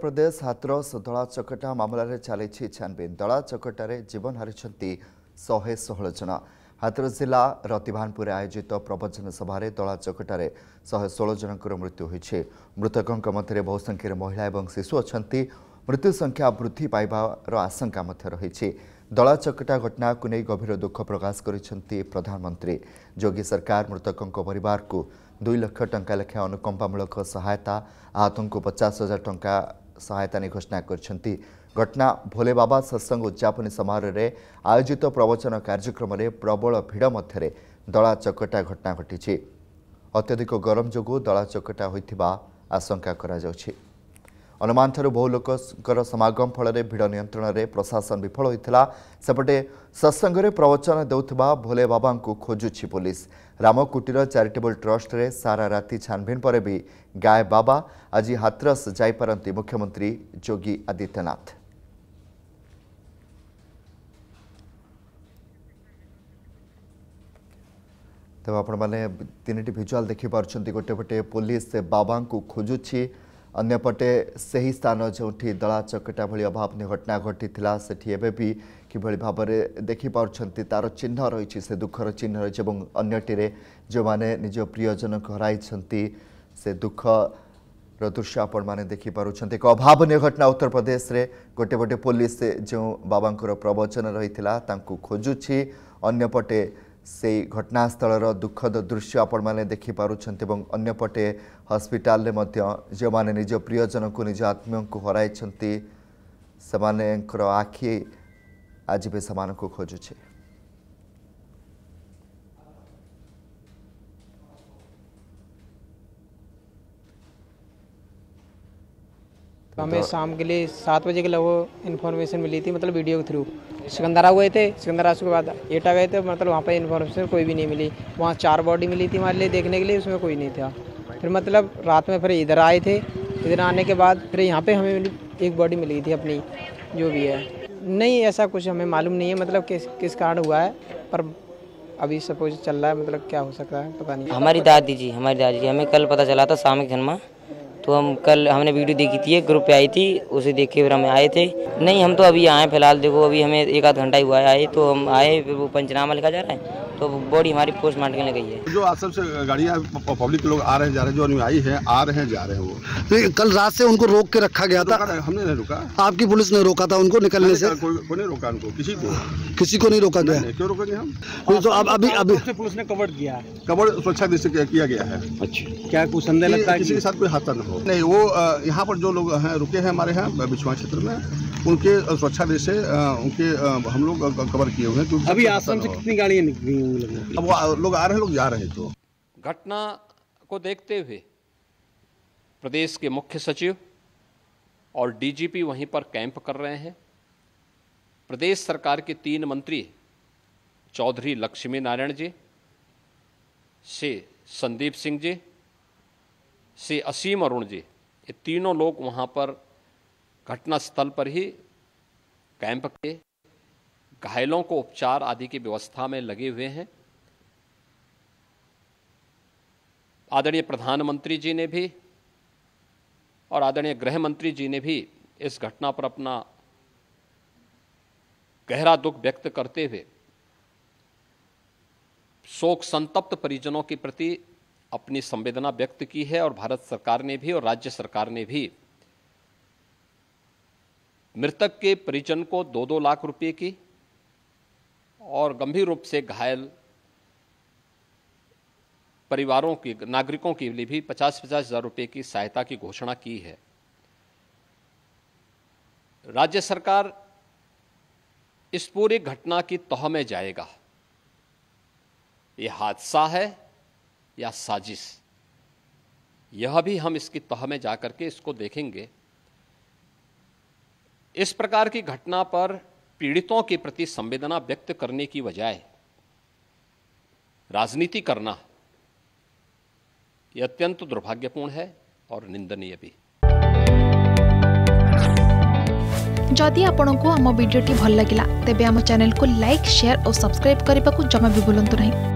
પ્રદેશ હાથરસ દળા ચકટા મામલારે ચાલી છે છાનબીન દળા ચકટારે જીવન હારી શહે ଷୋହଳ ଜଣ ହାଥରସ ଜିଲ୍ଲା ରତିଭାନପୁରରେ ଆୟୋଜିତ ପ୍ରବଚନ ସଭାରେ ଦଳା ଚକଟାରେ ଶହେ ଷୋହଳ ଜଣଙ୍କର ମୃତ୍ୟୁ ହୋଇଛି ମୃତକଙ୍କ ମଧ୍ୟରେ ବହୁ ସଂଖ୍ୟାରେ ମହିଳା ଏବଂ ଶିଶୁ ଅଛନ୍ତି ମୃତ୍ୟୁ ସଂଖ୍ୟା ବୃଦ୍ଧି ପାଇବାର ଆଶଙ୍କା ମଧ୍ୟ ରହିଛି ଦଳା ଚକଟା ଘଟଣାକୁ ନେଇ ଗଭୀର ଦୁଃଖ ପ୍ରକାଶ କରିଛନ୍ତି ପ୍ରଧାନମନ୍ତ୍ରୀ ଯୋଗୀ ସରକାର ମୃତକଙ୍କ ପରିବାରକୁ ଦୁଇ ଲକ୍ଷ ଟଙ୍କା ଲେଖାଏଁ ଅନୁକମ୍ପାମୂଳକ ସହାୟତା ଆହତଙ୍କୁ ପଚାଶ ହଜାର ଟଙ୍କା ସହାୟତା ନେଇ ଘୋଷଣା କରିଛନ୍ତି ଘଟଣା ଭୋଲେ ବାବା ସତ୍ସଙ୍ଗ ଉଦ୍ଯାପନୀ ସମାରୋହରେ ଆୟୋଜିତ ପ୍ରବଚନ କାର୍ଯ୍ୟକ୍ରମରେ ପ୍ରବଳ ଭିଡ଼ ମଧ୍ୟରେ ଦଳା ଚକଟା ଘଟଣା ଘଟିଛି ଅତ୍ୟଧିକ ଗରମ ଯୋଗୁଁ ଦଳା ଚକଟା ହୋଇଥିବା ଆଶଙ୍କା କରାଯାଉଛି ଅନୁମାନଠାରୁ ବହୁ ଲୋକଙ୍କର ସମାଗମ ଫଳରେ ଭିଡ଼ ନିୟନ୍ତ୍ରଣରେ ପ୍ରଶାସନ ବିଫଳ ହୋଇଥିଲା ସେପଟେ ସତ୍ସଙ୍ଗରେ ପ୍ରବଚନ ଦେଉଥିବା ଭୋଲେ ବାବାଙ୍କୁ ଖୋଜୁଛି ପୋଲିସ ରାମକୁଟୀର ଚାରିଟେବୁଲ ଟ୍ରଷ୍ଟରେ ସାରା ରାତି ଛାନଭିନ ପରେ ବି ଗାଏ ବାବା ଆଜି ହାଥରସ୍ ଯାଇପାରନ୍ତି ମୁଖ୍ୟମନ୍ତ୍ରୀ ଯୋଗୀ ଆଦିତ୍ୟନାଥ ତେବେ ଆପଣମାନେ ତିନିଟି ଭିଜୁଆଲ୍ ଦେଖିପାରୁଛନ୍ତି ଗୋଟେ ପଟେ ପୋଲିସ ବାବାଙ୍କୁ ଖୋଜୁଛି ଅନ୍ୟପଟେ ସେହି ସ୍ଥାନ ଯେଉଁଠି ଦଳା ଚକଟା ଭଳି ଅଭାବନୀୟ ଘଟଣା ଘଟିଥିଲା ସେଠି ଏବେ ବି କିଭଳି ଭାବରେ ଦେଖିପାରୁଛନ୍ତି ତା'ର ଚିହ୍ନ ରହିଛି ସେ ଦୁଃଖର ଚିହ୍ନ ରହିଛି ଏବଂ ଅନ୍ୟଟିରେ ଯେଉଁମାନେ ନିଜ ପ୍ରିୟଜନକୁ ହରାଇଛନ୍ତି ସେ ଦୁଃଖର ଦୃଶ୍ୟ ଆପଣମାନେ ଦେଖିପାରୁଛନ୍ତି ଏକ ଅଭାବନୀୟ ଘଟଣା ଉତ୍ତରପ୍ରଦେଶରେ ଗୋଟେ ପଟେ ପୋଲିସ ଯେଉଁ ବାବାଙ୍କର ପ୍ରବଚନ ରହିଥିଲା ତାଙ୍କୁ ଖୋଜୁଛି ଅନ୍ୟପଟେ ସେଇ ଘଟଣାସ୍ଥଳର ଦୁଃଖଦ ଦୃଶ୍ୟ ଆପଣମାନେ ଦେଖିପାରୁଛନ୍ତି ଏବଂ ଅନ୍ୟପଟେ जो मैंने निज प्रियजन को निज आत्मीय को हर से आखि आज भी ସେମାନଙ୍କୁ खोजुचे तो हमें शाम के लिए सात बजे के लिए वो इन्फॉर्मेशन मिली थी मतलब वीडियो के थ्रू सिकंदरा गए थे सिकंदरा के बाद एटा गए थे मतलब वहाँ पर इन्फॉर्मेशन कोई भी नहीं मिली वहाँ चार बॉडी मिली थी हमारे लिए देखने के लिए उसमें कोई नहीं था फिर मतलब रात में फिर इधर आए थे इधर आने के बाद फिर यहाँ पे हमें एक बॉडी मिली थी अपनी जो भी है नहीं ऐसा कुछ हमें मालूम नहीं है मतलब किस किस कारण हुआ है पर अभी सपोज चल रहा है मतलब क्या हो सकता है पता नहीं हमारी दादी जी हमारी दादी जी हमें कल पता चला था शाम के जन्मा तो हम कल हमने वीडियो देखी थी ग्रुप पे आई थी उसे देख के फिर हम आए थे नहीं हम तो अभी आए फिलहाल देखो अभी हमें एक आध घंटा ही हुआ है आए तो हम आए फिर वो पंचनामा लिखा जा रहा है तो बॉडी हमारी पोस्टमार्टम के लिए गई है जो आप सबसे गाड़ियाँ पब्लिक लोग आ रहे जा रहे जो अनुयायी है आ रहे हैं जा रहे हैं वो तो कल रात से उनको रोक के रखा गया था हमने नहीं रोका आपकी पुलिस ने रोका था उनको निकलने से कोई नहीं रोका उनको किसी को किसी को नहीं रोका गया क्यों रोकेंगे हम तो अब अभी अभी पुलिस ने कवर किया है कवर सुरक्षा दृष्टि किया गया है अच्छा क्या कुछ संदेह लगता है किसी के साथ कोई हादसा न हो नहीं वो यहाँ पर जो लोग हैं रुके हैं हमारे यहाँ बिछुआ क्षेत्र में उनके सुरक्षा दृष्टि उनके हम लोग कवर किए हुए हैं अभी आसाम अच्छा से कितनी गाड़ियाँ निकली अब वो लोग आ रहे हैं लोग जा रहे हैं तो घटना को देखते हुए प्रदेश के मुख्य सचिव और डीजीपी वहीं पर कैंप कर रहे हैं प्रदेश सरकार के तीन मंत्री चौधरी लक्ष्मी नारायण जी से संदीप सिंह जी से असीम अरुण जी ये तीनों लोग वहां पर घटनास्थल पर ही कैंप के घायलों को उपचार आदि की व्यवस्था में लगे हुए हैं आदरणीय प्रधानमंत्री जी ने भी और आदरणीय गृह मंत्री जी ने भी इस घटना पर अपना गहरा दुख व्यक्त करते हुए शोक संतप्त परिजनों के प्रति अपनी संवेदना व्यक्त की है और भारत सरकार ने भी और राज्य सरकार ने भी मृतक के परिजन को दो दो लाख रुपए की और गंभीर रूप से घायल परिवारों की नागरिकों के लिए भी पचास पचास हज़ार रुपये की सहायता की घोषणा की है राज्य सरकार इस पूरी घटना की तह में जाएगा यह हादसा है या साजिश यह भी हम इसकी तह में जाकर के इसको देखेंगे इस प्रकार की घटना पर पीड़ितों के प्रति संवेदना व्यक्त करने की बजाय राजनीति करना यह अत्यंत दुर्भाग्यपूर्ण है और निंदनीय भी जदि आपण को आम भिडी भल लगा तेब आम को लाइक शेयर और सब्सक्राइब करने को जमा भी बुलां नहीं